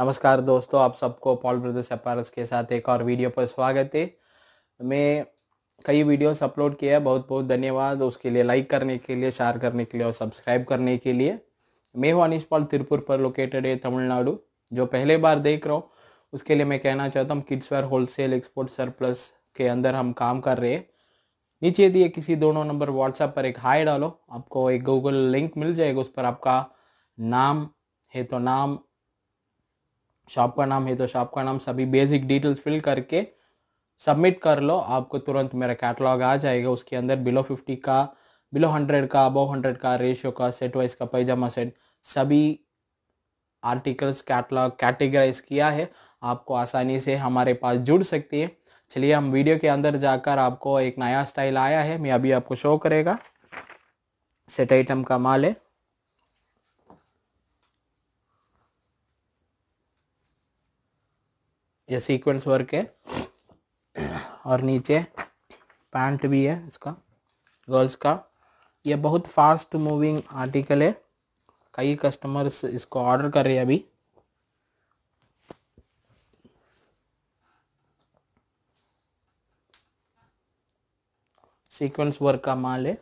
नमस्कार दोस्तों आप सबको पॉल ब्रदर्स अपैरल्स के साथ एक और वीडियो पर स्वागत है मैं कई वीडियोस अपलोड किया है बहुत बहुत धन्यवाद उसके लिए लाइक करने के लिए शेयर करने के लिए और सब्सक्राइब करने के लिए मैं हूँ अनिश पॉल तिरुपुर पर लोकेटेड है तमिलनाडु जो पहले बार देख रहा हूँ उसके लिए मैं कहना चाहता हूँ kids wear wholesale export surplus के अंदर हम काम कर रहे हैं नीचे दिए किसी दोनों नंबर व्हाट्सएप पर एक हाई डालो आपको एक गूगल लिंक मिल जाएगा उस पर आपका नाम है तो नाम शॉप का नाम है तो शॉप का नाम सभी बेसिक डिटेल्स फिल करके सबमिट कर लो आपको तुरंत मेरा कैटलॉग आ जाएगा उसके अंदर बिलो फिफ्टी का बिलो हंड्रेड का अबो हंड्रेड का रेशियो का सेट वाइज का पैजामा सेट सभी आर्टिकल्स कैटलॉग कैटेगराइज किया है आपको आसानी से हमारे पास जुड़ सकती है चलिए हम वीडियो के अंदर जाकर आपको एक नया स्टाइल आया है मैं अभी आपको शो करेगा सेट आइटम का माल है ये सीक्वेंस वर्क है और नीचे पैंट भी है इसका गर्ल्स का ये बहुत फास्ट मूविंग आर्टिकल है कई कस्टमर्स इसको ऑर्डर कर रहे हैं अभी सीक्वेंस वर्क का माल है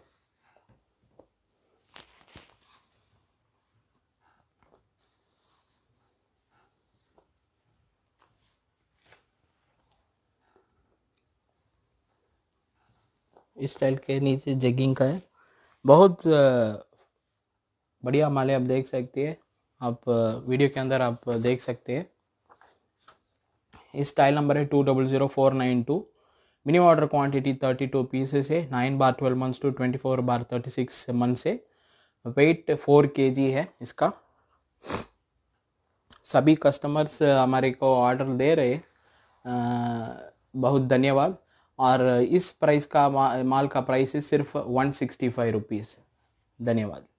इस स्टाइल के नीचे जेगिंग का है बहुत बढ़िया माले आप देख सकते हैं आप वीडियो के अंदर आप देख सकते हैं इस स्टाइल नंबर है two double zero four nine two minimum order quantity thirty two pieces है नाइन बार twelve months to twenty four बार थर्टी सिक्स मंथ्स है वेट फोर के जी है इसका सभी कस्टमर्स हमारे को ऑर्डर दे रहे बहुत धन्यवाद और इस प्राइस का मा, माल का प्राइस है सिर्फ वन सिक्सटी फाइव रुपीज़ धन्यवाद